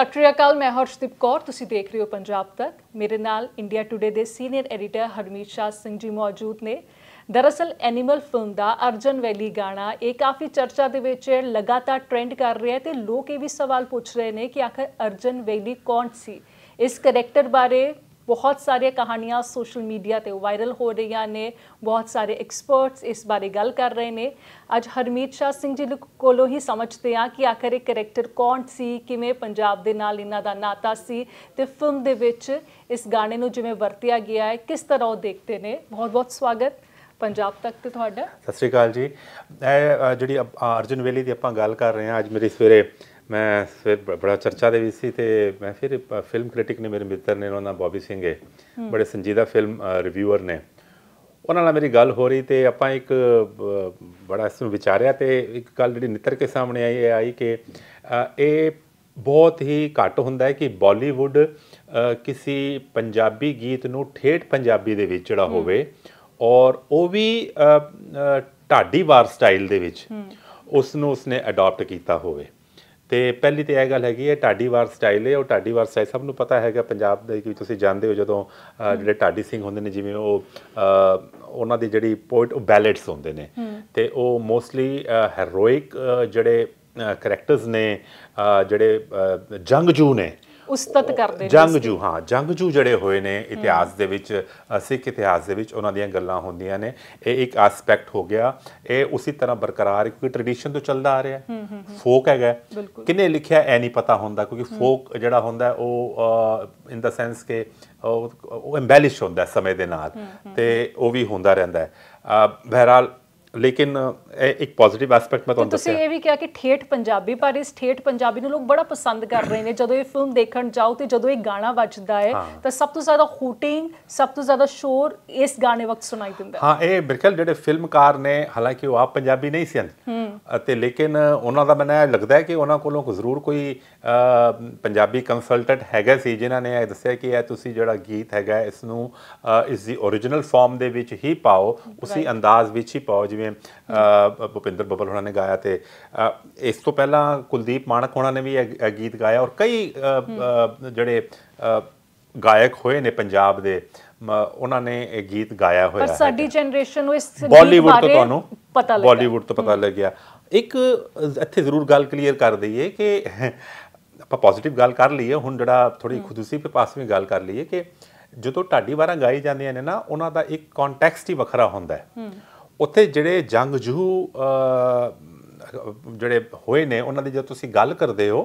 ਸਤਿ ਸ਼੍ਰੀ ਅਕਾਲ ਮੈਂ ਹਰਸ਼ਦੀਪ ਕੌਰ ਤੁਸੀਂ ਦੇਖ ਰਹੇ ਹੋ ਪੰਜਾਬ ਤੱਕ ਮੇਰੇ ਨਾਲ ਇੰਡੀਆ ਟੁਡੇ ਦੇ ਸੀਨੀਅਰ ਐਡੀਟਰ ਹਰਮੀਤ ਸ਼ਾਹ ਸਿੰਘ ਜੀ ਮੌਜੂਦ ਨੇ ਦਰਅਸਲ ਐਨੀਮਲ ਫਿਲਮ ਦਾ ਅਰਜਨ ਵੈਲੀ ਗਾਣਾ ਇਹ ਕਾਫੀ ਚਰਚਾ ਦੇ ਵਿੱਚ ਲਗਾਤਾਰ ਟ੍ਰੈਂਡ ਕਰ ਰਿਹਾ ਹੈ ਤੇ ਲੋਕ ਇਹ ਵੀ ਸਵਾਲ ਪੁੱਛ ਰਹੇ ਨੇ ਕਿ ਆਖਰ ਅਰਜਨ ਵੈਲੀ ਕੌਣ ਸੀ ਇਸ ਕੈਰੈਕਟਰ ਬਾਰੇ ਬਹੁਤ ਸਾਰੀਆਂ ਕਹਾਣੀਆਂ ਸੋਸ਼ਲ ਮੀਡੀਆ ਤੇ ਵਾਇਰਲ ਹੋ ਰਹੀਆਂ ਨੇ ਬਹੁਤ ਸਾਰੇ ਐਕਸਪਰਟਸ ਇਸ ਬਾਰੇ ਗੱਲ ਕਰ ਰਹੇ ਨੇ ਅੱਜ ਹਰਮੀਤ ਸ਼ਾਹ ਸਿੰਘ ਜੀ ਕੋਲੋਂ ਹੀ ਸਮਝਦੇ ਆ ਕਿ ਆਖਰ ਇਹ ਕੈਰੈਕਟਰ ਕੌਣ ਸੀ ਕਿਵੇਂ ਪੰਜਾਬ ਦੇ ਨਾਲ ਇਹਨਾਂ ਦਾ ਨਾਤਾ ਸੀ ਤੇ ਫਿਲਮ ਦੇ ਵਿੱਚ ਇਸ ਗਾਣੇ ਨੂੰ ਜਿਵੇਂ ਵਰਤਿਆ ਗਿਆ ਹੈ ਕਿਸ ਤਰ੍ਹਾਂ ਉਹ ਦੇਖਦੇ ਨੇ ਬਹੁਤ ਬਹੁਤ ਸਵਾਗਤ ਪੰਜਾਬ ਤੱਕ ਤੇ ਤੁਹਾਡਾ ਸਤਿ ਸ੍ਰੀ ਅਕਾਲ ਜੀ ਇਹ ਜਿਹੜੀ ਅਰਜਨ ਵੇਲੀ ਦੀ ਆਪਾਂ ਗੱਲ ਕਰ ਰਹੇ ਹਾਂ ਅੱਜ ਮੇਰੀ ਸਵੇਰੇ ਮੈਂ ਫਿਰ ਬੜਾ ਚਰਚਾ ਦੇ ਵਿੱਚ ਸੀ ਤੇ ਮੈਂ ਫਿਰ ਫਿਲਮ ਕ੍ਰਿਟਿਕ ਨੇ ਮੇਰੇ ਮਿੱਤਰ ਨੇ ਉਹਨਾਂ ਦਾ ਬੌਬੀ ਸਿੰਘ ਹੈ ਬੜੇ ਸੰਜੀਦਾ ਫਿਲਮ ਰਿਵਿਊਅਰ ਨੇ ਉਹਨਾਂ ਨਾਲ ਮੇਰੀ ਗੱਲ ਹੋ ਰਹੀ ਤੇ ਆਪਾਂ ਇੱਕ ਬੜਾ ਇਸ ਨੂੰ ਵਿਚਾਰਿਆ ਤੇ ਇੱਕ ਗੱਲ ਜਿਹੜੀ ਨਿੱਤਰ ਕੇ ਸਾਹਮਣੇ ਆਈ ਇਹ ਆਈ ਕਿ ਇਹ ਬਹੁਤ ਹੀ ਘੱਟ ਹੁੰਦਾ ਹੈ ਕਿ ਬਾਲੀਵੁੱਡ ਕਿਸੇ ਪੰਜਾਬੀ ਗੀਤ ਨੂੰ ਠੇਠ ਪੰਜਾਬੀ ਦੇ ਵਿੱਚ ਜਿਹੜਾ ਹੋਵੇ ਔਰ ਉਹ ਵੀ ਢਾਡੀ ਵਾਰ ਸਟਾਈਲ ਦੇ ਵਿੱਚ ਉਸ ਨੂੰ ਉਸਨੇ ਅਡਾਪਟ ਕੀਤਾ ਹੋਵੇ ਤੇ ਪਹਿਲੀ ਤੇ ਇਹ ਗੱਲ ਹੈਗੀ ਹੈ ਵਾਰ ਸਟਾਈਲ ਹੈ ਉਹ ਵਾਰ ਸਟਾਈਲ ਸਭ ਨੂੰ ਪਤਾ ਹੈਗਾ ਪੰਜਾਬ ਦੇ ਕਿ ਤੁਸੀਂ ਜਾਣਦੇ ਹੋ ਜਦੋਂ ਜਿਹੜੇ ਢਾਡੀ ਸਿੰਘ ਹੁੰਦੇ ਨੇ ਜਿਵੇਂ ਉਹ ਉਹਨਾਂ ਦੀ ਜਿਹੜੀ ਪੋਇਟ ਉਹ ਬੈਲੇਟਸ ਹੁੰਦੇ ਨੇ ਤੇ ਉਹ ਮੋਸਟਲੀ ਹੈਰੋਇਕ ਜਿਹੜੇ ਕਰੈਕਟਰਸ ਨੇ ਜਿਹੜੇ ਜੰਗਜੂ ਨੇ ਉਸਤਤ ਕਰਦੇ ਨੇ ਜੰਗਜੂ ਹਾਂ ਜੰਗਜੂ ਜਿਹੜੇ ਹੋਏ ਨੇ ਇਤਿਹਾਸ ਦੇ ਵਿੱਚ ਸਿੱਖ ਇਤਿਹਾਸ ਦੇ ਵਿੱਚ ਉਹਨਾਂ ਦੀਆਂ ਗੱਲਾਂ ਹੁੰਦੀਆਂ ਨੇ ਇਹ ਇੱਕ ਐਸਪੈਕਟ ਹੋ ਗਿਆ ਇਹ ਉਸੇ ਤਰ੍ਹਾਂ ਬਰਕਰਾਰ ਕਿਉਂਕਿ ਟ੍ਰੈਡੀਸ਼ਨ ਤੋਂ ਚੱਲਦਾ ਆ ਰਿਹਾ ਫੋਕ ਹੈਗਾ ਕਿੰਨੇ ਲਿਖਿਆ ਐ ਨਹੀਂ ਪਤਾ ਹੁੰਦਾ ਕਿਉਂਕਿ ਫੋਕ ਜਿਹੜਾ ਹੁੰਦਾ ਉਹ ਇਨ ਦਾ ਸੈਂਸ ਕਿ ਉਹ ਐਮਬੈਲਿਸ਼ ਹੁੰਦਾ ਸਮੇਂ ਦੇ ਨਾਲ ਤੇ ਉਹ ਵੀ ਹੁੰਦਾ ਰਹਿੰਦਾ ਹੈ ਬਹਰਾਲ ਲੇਕਿਨ ਇਹ ਇੱਕ ਪੋਜ਼ਿਟਿਵ ਐਸਪੈਕਟ ਮੈਂ ਤੁਹਾਨੂੰ ਦੱਸਿਆ ਤੁਸੀਂ ਇਹ ਵੀ ਕਿਹਾ ਕਿ ਠੇਠ ਪੰਜਾਬੀ ਪਰ ਇਸ ਠੇਠ ਪੰਜਾਬੀ ਨੂੰ ਲੋਕ ਬੜਾ ਪਸੰਦ ਕਰ ਰਹੇ ਨੇ ਜਦੋਂ ਇਹ ਫਿਲਮ ਦੇਖਣ ਜਾਓ ਤੇ ਜਦੋਂ ਇਹ ਗਾਣਾ ਵੱਜਦਾ ਹੈ ਤਾਂ ਸਭ ਤੋਂ ਜ਼ਿਆਦਾ ਹੂਟਿੰਗ ਸਭ ਤੋਂ ਜ਼ਿਆਦਾ ਸ਼ੋਰ ਇਸ ਗਾਣੇ ਵਕਤ ਸੁਣਾਈ ਦਿੰਦਾ ਹਾਂ ਇਹ ਬਿਲਕੁਲ ਜਿਹੜੇ ਫਿਲਮਕਾਰ ਨੇ ਹਾਲਾਂਕਿ ਉਹ ਆਪ ਪੰਜਾਬੀ ਨਹੀਂ ਸਨ ਅਤੇ ਲੇਕਿਨ ਉਹਨਾਂ ਦਾ ਮੈਨੂੰ ਲੱਗਦਾ ਹੈ ਕਿ ਉਹਨਾਂ ਕੋਲੋਂ ਜ਼ਰੂਰ ਕੋਈ ਪੰਜਾਬੀ ਕੰਸਲਟੈਂਟ ਹੈਗਾ ਸੀ ਜਿਨ੍ਹਾਂ ਨੇ ਇਹ ਦੱਸਿਆ ਕਿ ਇਹ ਤੁਸੀਂ ਜਿਹੜਾ ਗੀਤ ਹੈਗਾ ਇਸ ਨੂੰ ਇਸ ਦੀ origignal ਫਾਰਮ ਦੇ ਵਿੱਚ ਹੀ ਪਾਓ ਉਸੇ ਅੰਦਾਜ਼ ਵਿੱਚ ਹੀ ਪਾਓ ਜਿਵੇਂ ਭੁਪਿੰਦਰ ਬੱਬਲ ਹੋਣਾ ਨੇ ਗਾਇਆ ਤੇ ਇਸ ਤੋਂ ਪਹਿਲਾਂ ਕੁਲਦੀਪ ਮਾਨਕ ਹੋਣਾ ਨੇ ਵੀ ਇਹ ਗੀਤ ਗਾਇਆ ਔਰ ਕਈ ਜਿਹੜੇ ਗਾਇਕ ਹੋਏ ਨੇ ਪੰਜਾਬ ਦੇ ਉਹਨਾਂ ਨੇ ਇਹ ਗੀਤ ਗਾਇਆ ਹੋਇਆ ਹੈ ਪਰ ਸਾਡੀ ਜਨਰੇਸ਼ਨ ਨੂੰ ਇਸ ਬਾਲੀਵੁੱਡ ਤੋਂ ਤੁਹਾਨੂੰ ਪਤਾ ਲੱਗਿਆ ਬਾਲੀਵੁੱਡ ਤੋਂ ਪਤਾ ਲੱਗਿਆ ਇੱਕ ਇੱਥੇ ਜ਼ਰੂਰ ਗੱਲ ਕਲੀਅਰ ਕਰ ਦਈਏ ਕਿ ਆਪਾਂ ਪੋਜ਼ਿਟਿਵ ਗੱਲ ਕਰ ਲਈਏ ਹੁਣ ਜਿਹੜਾ ਥੋੜੀ ਖੁਦੂਸੀ ਤੇ ਪਾਸ ਗੱਲ ਕਰ ਲਈਏ ਕਿ ਜਦੋਂ ਢਾਡੀ ਵਾਰਾਂ ਗਾਈ ਜਾਂਦੀਆਂ ਨੇ ਨਾ ਉਹਨਾਂ ਦਾ ਇੱਕ ਕੰਟੈਕਸਟ ਹੀ ਵੱਖਰਾ ਹੁੰਦਾ ਹੈ ਉੱਥੇ ਜਿਹੜੇ ਜੰਗਜੂ ਜਿਹੜੇ ਹੋਏ ਨੇ ਉਹਨਾਂ ਦੀ ਜੇ ਤੁਸੀਂ ਗੱਲ ਕਰਦੇ ਹੋ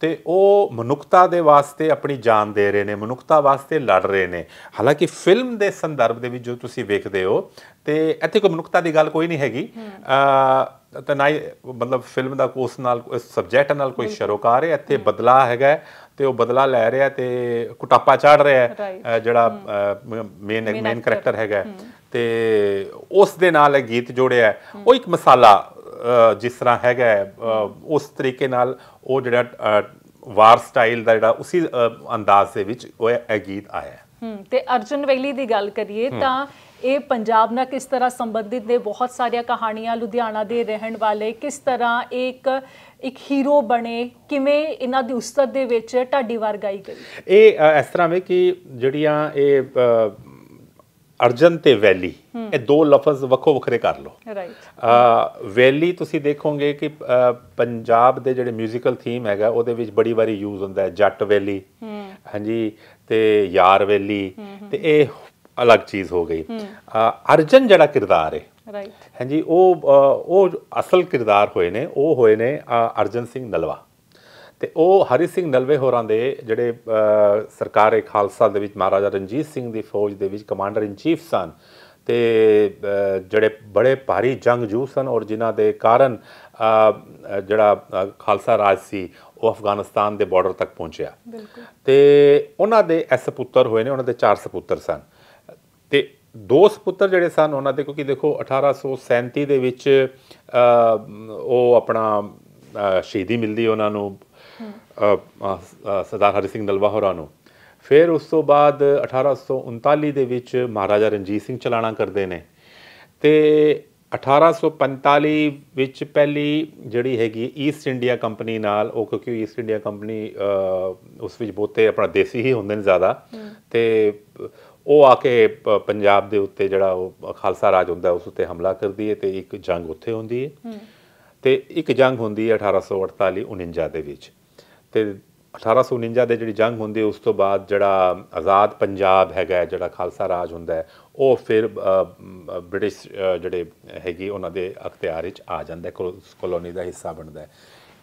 ਤੇ ਉਹ ਮਨੁੱਖਤਾ ਦੇ ਵਾਸਤੇ ਆਪਣੀ ਜਾਨ ਦੇ ਰਹੇ ਨੇ ਮਨੁੱਖਤਾ ਵਾਸਤੇ ਲੜ ਰਹੇ ਨੇ ਹਾਲਾਂਕਿ ਫਿਲਮ ਦੇ ਸੰਦਰਭ ਦੇ ਵਿੱਚ ਜੋ ਤੁਸੀਂ ਵੇਖਦੇ ਹੋ ਤੇ ਇੱਥੇ ਕੋਈ ਮਨੁੱਖਤਾ ਦੀ ਗੱਲ ਕੋਈ ਨਹੀਂ ਹੈਗੀ ਅ ਤਾਂ ਨਾ ਮਤਲਬ ਫਿਲਮ ਦਾ ਉਸ ਨਾਲ ਇਸ ਸਬਜੈਕਟ ਨਾਲ ਕੋਈ ਸ਼ਰੋਕਾਰ ਹੈ ਇੱਥੇ ਬਦਲਾ ਹੈਗਾ ਤੇ ਉਹ ਬਦਲਾ ਲੈ ਰਿਹਾ ਤੇ ਕੁਟਾਪਾ ਚੜ ਰਿਹਾ ਜਿਹੜਾ ਮੇਨ ਮੇਨ ਕੈਰੈਕਟਰ ਹੈਗਾ ਤੇ ਉਸ ਦੇ ਨਾਲ ਇਹ ਗੀਤ ਜੋੜਿਆ ਉਹ ਇੱਕ ਮਸਾਲਾ ਜਿਸ ਤਰ੍ਹਾਂ ਹੈਗਾ ਉਸ ਤਰੀਕੇ ਨਾਲ ਉਹ ਜਿਹੜਾ ਵਾਰ ਸਟਾਈਲ ਦਾ ਜਿਹੜਾ ਉਸੇ ਅੰਦਾਜ਼ ਦੇ ਵਿੱਚ ਉਹ ਇਹ ਗੀਤ ਆਇਆ ਹੂੰ ਤੇ ਅਰਜਨ ਵੈਲੀ ਦੀ ਗੱਲ ਕਰੀਏ ਤਾਂ ਇਹ ਪੰਜਾਬ ਨਾਲ ਕਿਸ ਤਰ੍ਹਾਂ ਸੰਬੰਧਿਤ ਨੇ ਬਹੁਤ ਸਾਰੀਆਂ ਕਹਾਣੀਆਂ ਲੁਧਿਆਣਾ ਦੇ ਰਹਿਣ ਵਾਲੇ ਕਿਸ ਤਰ੍ਹਾਂ ਇੱਕ ਇੱਕ ਹੀਰੋ ਬਣੇ ਕਿਵੇਂ ਇਹਨਾਂ ਦੀ ਉਸਤਤ ਦੇ ਵਿੱਚ ਢਾਡੀ ਵਾਰ ਗਾਈ ਗਈ ਇਹ ਇਸ ਤਰ੍ਹਾਂ ਵੇ ਕਿ ਜਿਹੜੀਆਂ ਇਹ ਅਰਜਨ ਤੇ ਵੈਲੀ ਇਹ ਦੋ ਲਫ਼ਜ਼ ਵੱਖੋ ਵੱਖਰੇ ਕਰ ਲਓ ਰਾਈਟ ਵੈਲੀ ਤੁਸੀਂ ਦੇਖੋਗੇ ਕਿ ਪੰਜਾਬ ਦੇ ਜਿਹੜੇ 뮤지컬 ਥੀਮ ਹੈਗਾ ਉਹਦੇ ਵਿੱਚ ਬੜੀ ਵਾਰੀ ਯੂਜ਼ ਹੁੰਦਾ ਹੈ ਜੱਟ ਵੈਲੀ ਹਾਂਜੀ ਤੇ ਯਾਰ ਵੈਲੀ ਤੇ ਇਹ ਅਲੱਗ ਚੀਜ਼ ਹੋ ਗਈ ਅਰਜਨ ਜਿਹੜਾ ਕਿਰਦਾਰ ਹੈ ਰਾਈਟ ਹਾਂਜੀ ਉਹ ਉਹ ਅਸਲ ਕਿਰਦਾਰ ਹੋਏ ਨੇ ਉਹ ਹੋਏ ਨੇ ਅਰਜਨ ਸਿੰਘ ਨਲਵਾ ਤੇ ਉਹ ਹਰੀ ਸਿੰਘ ਨਲਵੇ ਹੋਰਾਂ ਦੇ ਜਿਹੜੇ ਸਰਕਾਰੇ ਖਾਲਸਾ ਦੇ ਵਿੱਚ ਮਹਾਰਾਜਾ ਰਣਜੀਤ ਸਿੰਘ ਦੀ ਫੌਜ ਦੇ ਵਿੱਚ ਕਮਾਂਡਰ ਇਨ ਚੀਫ ਸਨ ਤੇ ਜਿਹੜੇ ਬੜੇ ਭਾਰੀ ਜੰਗ ਸਨ ਔਰ ਜਿਨ੍ਹਾਂ ਦੇ ਕਾਰਨ ਜਿਹੜਾ ਖਾਲਸਾ ਰਾਜ ਸੀ ਉਹ ਅਫਗਾਨਿਸਤਾਨ ਦੇ ਬਾਰਡਰ ਤੱਕ ਪਹੁੰਚਿਆ ਤੇ ਉਹਨਾਂ ਦੇ ਐਸ ਪੁੱਤਰ ਹੋਏ ਨੇ ਉਹਨਾਂ ਦੇ ਚਾਰ ਸਪੁੱਤਰ ਸਨ ਤੇ ਦੋ ਸਪੁੱਤਰ ਜਿਹੜੇ ਸਨ ਉਹਨਾਂ ਦੇ ਕਿਉਂਕਿ ਦੇਖੋ 1837 ਦੇ ਵਿੱਚ ਉਹ ਆਪਣਾ ਸ਼ਹੀਦੀ ਮਿਲਦੀ ਉਹਨਾਂ ਨੂੰ ਸਰਦਾਰ ਹਰੀ ਸਿੰਘ ਨਲਵਾ ਨੂੰ ਫਿਰ ਉਸ ਤੋਂ ਬਾਅਦ 1839 ਦੇ ਵਿੱਚ ਮਹਾਰਾਜਾ ਰਣਜੀਤ ਸਿੰਘ ਚਲਾਣਾ ਕਰਦੇ ਨੇ ਤੇ 1845 ਵਿੱਚ ਪਹਿਲੀ ਜਿਹੜੀ ਹੈਗੀ ਈਸਟ ਇੰਡੀਆ ਕੰਪਨੀ ਨਾਲ ਉਹ ਕਿਉਂਕਿ ਈਸਟ ਇੰਡੀਆ ਕੰਪਨੀ ਉਸ ਵਿੱਚ ਬਹੁਤੇ ਆਪਣਾ ਦੇਸੀ ਹੀ ਹੁੰਦੇ ਨੇ ਜ਼ਿਆਦਾ ਤੇ ਉਹ ਆ ਕੇ ਪੰਜਾਬ ਦੇ ਉੱਤੇ ਜਿਹੜਾ ਉਹ ਖਾਲਸਾ ਰਾਜ ਹੁੰਦਾ ਉਸ ਉੱਤੇ ਹਮਲਾ ਕਰਦੀ ਹੈ ਤੇ ਇੱਕ ਜੰਗ ਉੱਥੇ ਹੁੰਦੀ ਹੈ ਤੇ ਇੱਕ ਜੰਗ ਹੁੰਦੀ ਹੈ 1848 49 ਦੇ ਵਿੱਚ ਤੇ 1849 ਦੇ ਜਿਹੜੀ ਜੰਗ ਹੁੰਦੀ ਉਸ ਤੋਂ ਬਾਅਦ ਜਿਹੜਾ ਆਜ਼ਾਦ ਪੰਜਾਬ ਹੈਗਾ ਜਿਹੜਾ ਖਾਲਸਾ ਰਾਜ ਹੁੰਦਾ ਉਹ ਫਿਰ ਬ੍ਰਿਟਿਸ਼ ਜਿਹੜੇ ਹੈਗੇ ਉਹਨਾਂ ਦੇ ਅਖਤਿਆਰ ਵਿੱਚ ਆ ਜਾਂਦਾ ਕਲੋਨੀ ਦਾ ਹਿੱਸਾ ਬਣਦਾ ਹੈ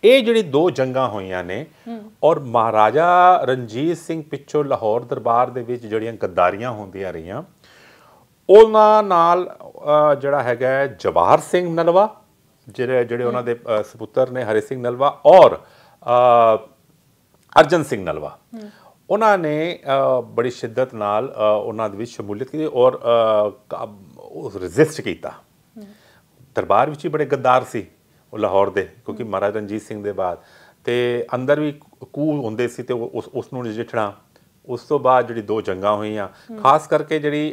ਇਹ ਜਿਹੜੀ ਦੋ ਜੰਗਾਂ ਹੋਈਆਂ ਨੇ ਔਰ ਮਹਾਰਾਜਾ ਰਣਜੀਤ ਸਿੰਘ ਪਿੱਛੋਂ ਲਾਹੌਰ ਦਰਬਾਰ ਦੇ ਵਿੱਚ ਜਿਹੜੀਆਂ ਗੱਦਾਰੀਆਂ ਹੁੰਦੀਆਂ ਰਹੀਆਂ ਉਹਨਾਂ ਨਾਲ ਜਿਹੜਾ ਹੈਗਾ ਜਵਾਰ ਸਿੰਘ ਨਲਵਾ ਜਿਹੜੇ ਜਿਹੜੇ ਉਹਨਾਂ ਦੇ ਸਪੁੱਤਰ ਨੇ ਹਰੀ ਸਿੰਘ ਨਲਵਾ ਔਰ ਅਰਜਨ ਸਿੰਘ ਨਲਵਾ ਉਹਨਾਂ ਨੇ ਬੜੀ ਸ਼ਿੱਦਤ ਨਾਲ ਉਹਨਾਂ ਦੇ ਵਿੱਚ ਸ਼ਮੂਲੀਅਤ ਕੀਤੀ ਔਰ ਰੈਜ਼ਿਸਟ ਕੀਤਾ ਦਰਬਾਰ ਵਿੱਚ ਹੀ ਬੜੇ ਗੱਦਾਰ ਸੀ ਉਹ ਲਾਹੌਰ ਦੇ ਕਿਉਂਕਿ ਮਹਾਰਾਜਾ ਰਣਜੀਤ ਸਿੰਘ ਦੇ ਬਾਅਦ ਤੇ ਅੰਦਰ ਵੀ ਕੂ ਹੁੰਦੇ ਸੀ ਤੇ ਉਸ ਉਸ ਨੂੰ ਨਜਿੱਠਣਾ ਉਸ ਤੋਂ ਬਾਅਦ ਜਿਹੜੀ ਦੋ ਜੰਗਾਂ ਹੋਈਆਂ ਖਾਸ ਕਰਕੇ ਜਿਹੜੀ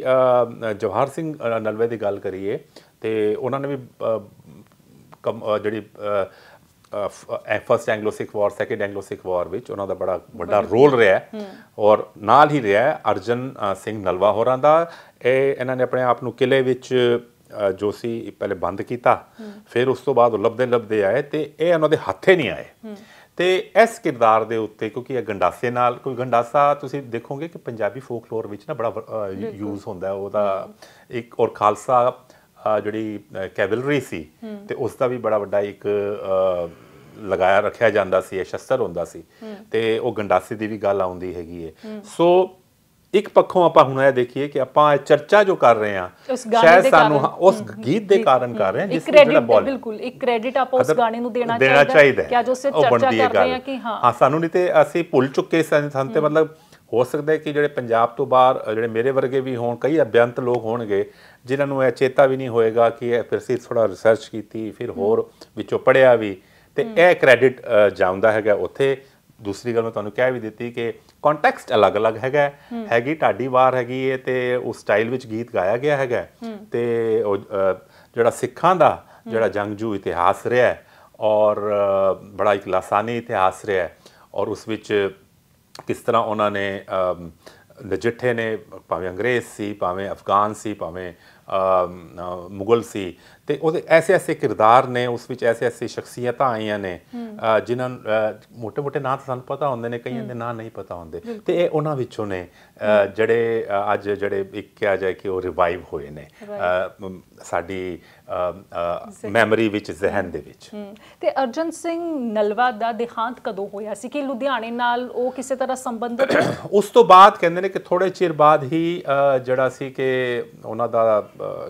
ਜਵਾਹਰ ਸਿੰਘ ਨਲਵੇ ਦੀ ਗੱਲ ਕਰੀਏ ਤੇ ਉਹਨਾਂ ਨੇ ਵੀ ਜਿਹੜੀ ਫਸਟ ਐਂਗਲੋ-ਸਿੱਖ ਵਾਰ ਸੈਕੰਡ ਐਂਗਲੋ-ਸਿੱਖ ਵਾਰ ਵਿੱਚ ਉਹਨਾਂ ਦਾ ਬੜਾ ਵੱਡਾ ਰੋਲ ਰਿਹਾ ਹੈ ਔਰ ਨਾਲ ਹੀ ਰਿਹਾ ਹੈ ਅਰਜਨ ਸਿੰਘ ਨਲਵਾ ਹੋਰਾਂ ਦਾ ਇਹ ਇਹਨਾਂ ਨੇ ਆਪਣੇ ਆਪ ਨੂੰ ਕਿਲੇ ਵਿੱਚ ਜੋ ਸੀ ਪਹਿਲੇ ਬੰਦ ਕੀਤਾ ਫਿਰ ਉਸ ਤੋਂ ਬਾਅਦ ਉਹ ਲੱਭਦੇ ਲੱਭਦੇ ਆਏ ਤੇ ਇਹ ਉਹਨਾਂ ਦੇ ਹੱਥੇ ਨਹੀਂ ਆਏ ਤੇ ਇਸ ਕਿਰਦਾਰ ਦੇ ਉੱਤੇ ਕਿਉਂਕਿ ਇਹ ਗੰਡਾਸੇ ਨਾਲ ਕੋਈ ਗੰਡਾਸਾ ਤੁਸੀਂ ਦੇਖੋਗੇ ਕਿ ਪੰਜਾਬੀ ਫੋਕਲੋਰ ਵਿੱਚ ਨਾ ਬੜਾ ਯੂਜ਼ ਹੁੰਦਾ ਉਹਦਾ ਇੱਕ ਔਰ ਖਾਲਸਾ ਜਿਹੜੀ ਕੈਵਲਰੀ ਸੀ ਤੇ ਉਸ ਦਾ ਵੀ ਬੜਾ ਵੱਡਾ ਇੱਕ ਲਗਾਇਆ ਰੱਖਿਆ ਜਾਂਦਾ ਸੀ ਇਹ ਸ਼ਸਤਰ ਹੁੰਦਾ ਸੀ ਤੇ ਉਹ ਗੰਡਾਸੇ ਦੀ ਵੀ ਗੱਲ ਆਉਂਦੀ ਹੈਗੀ ਹੈ ਸੋ ਇੱਕ ਪੱਖੋਂ ਆਪਾਂ ਹੁਣ ਇਹ ਦੇਖੀਏ ਕਿ ਆਪਾਂ ਇਹ ਚਰਚਾ ਜੋ ਕਰ ਰਹੇ ਆ ਸ਼ਾਇਦ ਸਾਨੂੰ ਉਸ ਗੀਤ ਦੇ ਕਾਰਨ ਕਰ ਰਹੇ ਆ ਜਿਸ ਜਿਹੜਾ ਬੋਲ ਬਿਲਕੁਲ ਇੱਕ ਕ੍ਰੈਡਿਟ ਆਪਾਂ ਉਸ ਗਾਣੇ ਨੂੰ ਦੇਣਾ ਚਾਹੀਦਾ ਕਿ ਅੱਜ ਸਿਰ ਚਰਚਾ ਕਰ ਰਹੇ ਆ ਕਿ ਹਾਂ ਹਾਂ ਸਾਨੂੰ ਨਹੀਂ ਤੇ ਅਸੀਂ ਭੁੱਲ ਚੁੱਕੇ ਸੰਤ ਤੇ ਮਤਲਬ ਹੋ ਸਕਦਾ ਹੈ ਕਿ ਜਿਹੜੇ ਪੰਜਾਬ ਤੋਂ ਬਾਹਰ ਜਿਹੜੇ ਮੇਰੇ ਵਰਗੇ ਵੀ ਹੋਣ ਕਈ ਅਭਿਅੰਤ ਲੋਕ ਹੋਣਗੇ ਜਿਨ੍ਹਾਂ ਨੂੰ ਇਹ ਚੇਤਾ ਵੀ ਨਹੀਂ ਹੋਏਗਾ ਕਿ ਇਹ ਫਿਰ ਸੀ ਥੋੜਾ ਰਿਸਰਚ ਕੀਤੀ ਫਿਰ ਹੋਰ ਵਿੱਚੋਂ ਪੜਿਆ ਵੀ ਤੇ ਇਹ ਕ੍ਰੈਡਿਟ ਜਾਂਦਾ ਹੈਗਾ ਉੱਥੇ ਦੂਸਰੀ ਗੱਲ ਮੈਂ ਤੁਹਾਨੂੰ ਕਹਿ ਵੀ ਦਿੱਤੀ ਕਿ ਕੰਟੈਕਸਟ ਅਲੱਗ-ਅਲੱਗ ਹੈਗਾ ਹੈਗੀ ਢਾਡੀ ਵਾਰ ਹੈਗੀ ਏ ਤੇ ਉਸ ਸਟਾਈਲ ਵਿੱਚ ਗੀਤ ਗਾਇਆ ਗਿਆ ਹੈਗਾ ਤੇ ਜਿਹੜਾ ਸਿੱਖਾਂ ਦਾ ਜਿਹੜਾ ਜੰਗਜੂ ਇਤਿਹਾਸ ਰਿਹਾ ਔਰ ਬੜਾ ਇੱਕ ਲਾਸਾਨੀ ਇਤਿਹਾਸ ਰਿਹਾ ਔਰ ਉਸ ਵਿੱਚ ਕਿਸ ਤਰ੍ਹਾਂ ਉਹਨਾਂ ਨੇ ਲਜਿੱਠੇ ਨੇ ਭਾਵੇਂ ਅੰਗਰੇਜ਼ ਸੀ ਭਾਵੇਂ ਅਫਗਾਨ ਸੀ ਭਾਵੇਂ ਮੁਗਲ ਸੀ ਤੇ ਉਹਦੇ ਐਸੇ ਐਸੇ ਕਿਰਦਾਰ ਨੇ ਉਸ ਵਿੱਚ ਐਸੇ ਐਸੇ ਸ਼ਖਸੀਅਤਾਂ ਆਈਆਂ ਨੇ ਜਿਨ੍ਹਾਂ ਮੋਟੇ-ਮੋਟੇ ਨਾਂ ਤਾਂ ਸਾਨੂੰ ਪਤਾ ਹੁੰਦੇ ਨੇ ਕਈਆਂ ਦੇ ਨਾਂ ਨਹੀਂ ਪਤਾ ਹੁੰਦੇ ਤੇ ਇਹ ਉਹਨਾਂ ਵਿੱਚੋਂ ਨੇ ਜਿਹੜੇ ਅੱਜ ਜਿਹੜੇ ਇੱਕ ਕਿਹਾ ਜਾਏ ਕਿ ਉਹ ਰਿਵਾਈਵ ਹੋਏ ਨੇ ਸਾਡੀ ਮੈਮਰੀ ਵਿੱਚ ਜ਼ਿਹਨ ਦੇ ਵਿੱਚ ਤੇ ਅਰਜਨ ਸਿੰਘ ਨਲਵਾ ਦਾ ਦੇਹਾਂਤ ਕਦੋਂ ਹੋਇਆ ਸੀ ਕਿ ਲੁਧਿਆਣੇ ਨਾਲ ਉਹ ਕਿਸੇ ਤਰ੍ਹਾਂ ਸੰਬੰਧਿਤ ਉਸ ਤੋਂ ਬਾਅਦ ਕਹਿੰਦੇ ਨੇ ਕਿ ਥੋੜੇ ਚਿਰ ਬਾਅਦ ਹੀ ਜਿਹੜਾ ਸੀ ਕਿ ਉਹਨਾਂ ਦਾ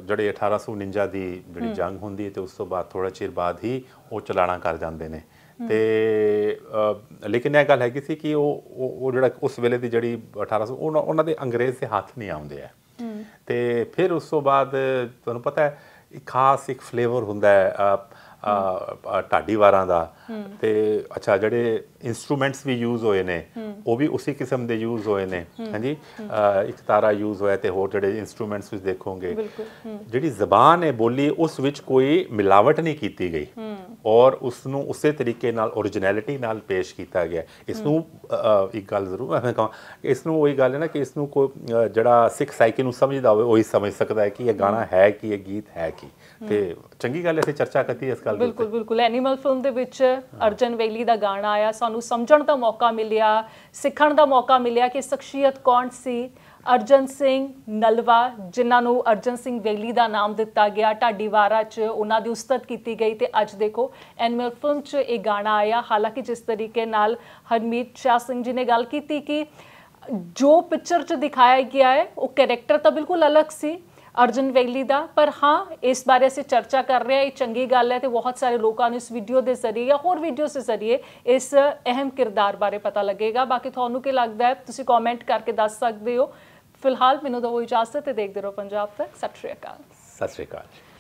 ਜਿਹੜੇ 1849 ਦੀ ਜਿਹੜੀ ਜੰਗ ਹੁੰਦੀ ਹੈ ਤੇ ਉਸ ਤੋਂ ਬਾਅਦ ਥੋੜਾ ਚਿਰ ਬਾਅਦ ਹੀ ਉਹ ਚਲਾਣਾ ਕਰ ਜਾਂਦੇ ਨੇ ਤੇ ਲੇਕਿਨ ਇਹ ਗੱਲ ਹੈਗੀ ਸੀ ਕਿ ਉਹ ਉਹ ਜਿਹੜਾ ਉਸ ਵੇਲੇ ਦੀ ਜਿਹੜੀ 1800 ਉਹਨਾਂ ਦੇ ਅੰਗਰੇਜ਼ ਦੇ ਹੱਥ ਨਹੀਂ ਆਉਂਦੇ ਆ ਤੇ ਫਿਰ ਉਸ ਤੋਂ ਬਾਅਦ ਤੁਹਾਨੂੰ ਪਤਾ ਹੈ ਇੱਕ ਖਾਸ ਇੱਕ ਫਲੇਵਰ ਹੁੰਦਾ ਹੈ ਢਾਡੀ ਵਾਰਾਂ ਦਾ ਤੇ ਅੱਛਾ ਜਿਹੜੇ ਇਨਸਟਰੂਮੈਂਟਸ ਵੀ ਯੂਜ਼ ਹੋਏ ਨੇ ਉਹ ਵੀ ਉਸੇ ਕਿਸਮ ਦੇ ਯੂਜ਼ ਹੋਏ ਨੇ ਹਾਂਜੀ ਇੱਕ ਤਾਰਾ ਯੂਜ਼ ਹੋਇਆ ਤੇ ਹੋਰ ਜਿਹੜੇ ਇਨਸਟਰੂਮੈਂਟਸ ਵਿੱਚ ਦੇਖੋਗੇ ਜਿਹੜੀ ਜ਼ਬਾਨ ਹੈ ਬੋਲੀ ਉਸ ਵਿੱਚ ਕੋਈ ਮਿਲਾਵਟ ਨਹੀਂ ਕੀਤੀ ਗਈ ਔਰ ਉਸ ਨੂੰ ਉਸੇ ਤਰੀਕੇ ਨਾਲ origignality ਨਾਲ ਪੇਸ਼ ਕੀਤਾ ਗਿਆ ਇਸ ਨੂੰ ਇੱਕ ਗੱਲ ਜ਼ਰੂਰ ਮੈਂ ਕਹਾਂ ਕਿ ਇਸ ਨੂੰ ਉਹੀ ਗੱਲ ਹੈ ਨਾ ਕਿ ਇਸ ਨੂੰ ਕੋਈ ਜਿਹੜਾ ਸਿੱਖ ਸਾਈਕੀ ਨੂੰ ਸਮਝਦਾ ਹੋਵੇ ਉਹੀ ਸਮਝ ਸਕਦਾ ਹੈ ਕਿ ਇਹ ਗਾਣਾ ਹੈ ਕਿ ਇਹ ਗੀਤ ਹੈ ਕੀ ਤੇ ਚੰਗੀ ਗੱਲ ਅਸੀਂ ਚਰਚਾ ਕਰਤੀ ਇਸ ਗੱਲ ਦੀ ਬਿਲਕੁਲ ਬਿਲਕੁਲ ਐਨੀਮਲ ਫਿਲਮ ਦੇ ਵਿੱਚ ਅਰਜਨ ਵੇਲੀ ਦਾ ਗਾਣਾ ਆਇਆ ਸਾਨੂੰ ਸਮਝਣ ਦਾ ਮੌਕਾ ਮਿਲਿਆ ਸਿੱਖਣ ਦਾ ਮੌਕਾ ਮਿਲਿਆ ਕਿ ਸ਼ਖਸੀਅਤ ਕੌਣ ਸੀ ਅਰਜਨ ਸਿੰਘ ਨਲਵਾ ਜਿਨ੍ਹਾਂ ਨੂੰ ਅਰਜਨ ਸਿੰਘ ਵੇਲੀ ਦਾ ਨਾਮ ਦਿੱਤਾ ਗਿਆ ਢਾਡੀਵਾਰਾ 'ਚ ਉਹਨਾਂ ਦੀ ਉਸਤਤ ਕੀਤੀ ਗਈ ਤੇ ਅੱਜ ਦੇਖੋ ਐਨੀਮਲ ਫਿਲਮ 'ਚ ਇਹ ਗਾਣਾ ਆਇਆ ਹਾਲਾਂਕਿ ਜਿਸ ਤਰੀਕੇ ਨਾਲ ਹਰਮੀਤ ਸ਼ਾ ਸਿੰਘ ਜੀ ਨੇ ਗੱਲ ਕੀਤੀ ਕਿ ਜੋ ਪਿਕਚਰ 'ਚ ਦਿਖਾਇਆ ਗਿਆ ਹੈ ਉਹ ਕੈਰੈਕਟਰ ਤਾਂ ਬਿਲਕੁਲ ਅਲੱਗ ਸੀ ਅਰਜਨ ਵੈਲੀ ਦਾ ਪਰ ਹਾਂ ਇਸ ਬਾਰੇ ਅਸੀਂ ਚਰਚਾ ਕਰ ਰਹੇ ਹਾਂ ਇਹ ਚੰਗੀ ਗੱਲ ਹੈ ਤੇ ਬਹੁਤ ਸਾਰੇ ਲੋਕਾਂ ਨੂੰ ਇਸ ਵੀਡੀਓ ਦੇ ਜ਼ਰੀਏ ਜਾਂ ਹੋਰ ਵੀਡੀਓਸ ਦੇ ਜ਼ਰੀਏ ਇਸ ਅਹਿਮ ਕਿਰਦਾਰ ਬਾਰੇ ਪਤਾ ਲੱਗੇਗਾ ਬਾਕੀ ਤੁਹਾਨੂੰ ਕੀ ਲੱਗਦਾ ਹੈ ਤੁਸੀਂ ਕਮੈਂਟ ਕਰਕੇ ਦੱਸ ਸਕਦੇ ਹੋ ਫਿਲਹਾਲ ਮੈਨੂੰ ਦੋ ਇਜਾਜ਼ਤ ਤੇ ਦੇਖਦੇ ਰਹੋ ਪੰਜਾਬ ਤੱਕ ਸਤਿ ਸ਼੍ਰੀ ਅਕਾਲ ਸਤਿ ਸ਼੍ਰੀ ਅਕਾਲ